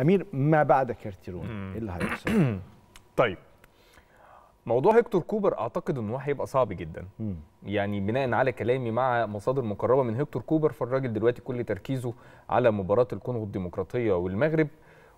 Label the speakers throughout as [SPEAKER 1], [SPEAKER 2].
[SPEAKER 1] امير ما بعد كارتيرون ايه اللي هيحصل طيب موضوع هيكتور كوبر اعتقد ان هو هيبقى صعب جدا يعني بناء على كلامي مع مصادر مقربه من هيكتور كوبر فالراجل دلوقتي كل تركيزه على مباراه الكونغو الديمقراطيه والمغرب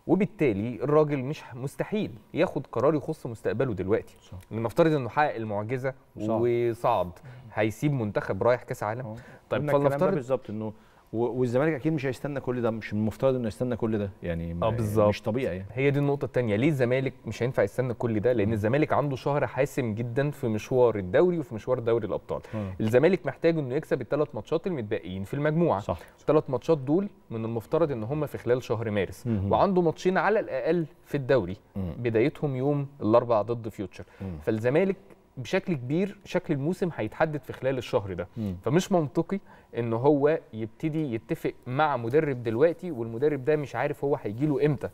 [SPEAKER 1] وبالتالي الراجل مش مستحيل ياخد قرار يخص مستقبله دلوقتي صح. لنفترض انه حقق المعجزه وصعد هيسيب منتخب رايح كاس عالم طيب فلنفترض بالظبط انه والزمالك اكيد مش هيستنى كل ده مش المفترض انه يستنى كل ده يعني اه بالظبط مش طبيعي يعني. هي دي النقطه الثانيه ليه الزمالك مش هينفع يستنى كل ده لان الزمالك عنده شهر حاسم جدا في مشوار الدوري وفي مشوار دوري الابطال م. الزمالك محتاج انه يكسب الثلاث ماتشات المتبقيين في المجموعه صح الثلاث ماتشات دول من المفترض ان هم في خلال شهر مارس م. وعنده ماتشين على الاقل في الدوري م. بدايتهم يوم الاربعاء ضد فيوتشر فالزمالك بشكل كبير شكل الموسم هيتحدد في خلال الشهر ده مم. فمش منطقي ان هو يبتدي يتفق مع مدرب دلوقتي والمدرب ده مش عارف هو هيجي له امتى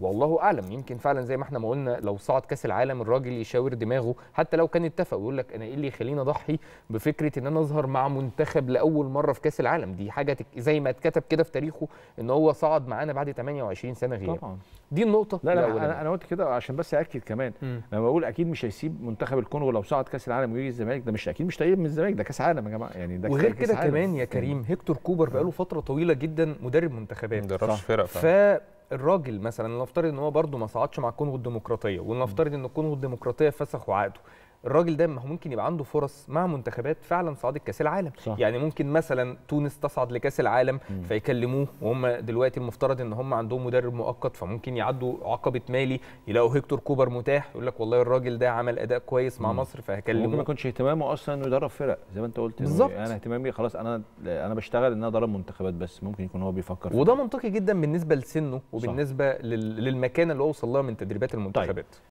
[SPEAKER 1] والله اعلم يمكن فعلا زي ما احنا ما قلنا لو صعد كاس العالم الراجل يشاور دماغه حتى لو كان اتفق ويقول لك انا ايه اللي يخليني اضحي بفكره ان انا اظهر مع منتخب لاول مره في كاس العالم دي حاجه تك... زي ما اتكتب كده في تاريخه ان هو صعد معانا بعد 28 سنه غياب طبعا دي النقطه لا لا انا انا قلت كده عشان بس اكد كمان لما بقول اكيد مش هيسيب منتخب الكونغو لو صعد كاس العالم ويجي الزمالك ده مش اكيد مش تقريبا من الزمالك ده كاس عالم يا جماعه يعني ده وغير كده كمان يا كريم هيكتور كوبر بقاله فتره طويله جدا مدرب منتخبات ما فرق ف الراجل مثلا نفترض ان هو برضه ما صعدش مع الكونغو الديمقراطيه ونفترض ان الكونغو الديمقراطيه فسخوا عقده الراجل ده ما هو ممكن يبقى عنده فرص مع منتخبات فعلا صعدت كاس العالم صح. يعني ممكن مثلا تونس تصعد لكاس العالم مم. فيكلموه وهم دلوقتي المفترض ان هم عندهم مدرب مؤقت فممكن يعدوا عقبه مالي يلاقوا هيكتور كوبر متاح يقول لك والله الراجل ده عمل اداء كويس مع مم. مصر فهكلموه ممكن ما يكونش اهتمامه اصلا انه يدرب فرق زي ما انت قلت بالظبط انا يعني اهتمامي خلاص انا انا بشتغل ان انا ادرب منتخبات بس ممكن يكون هو بيفكر فيه. وده منطقي جدا بالنسبه لسنه وبالنسبه صح. للمكانه اللي هو وصل لها من تدريبات طيب. المنتخبات طيب.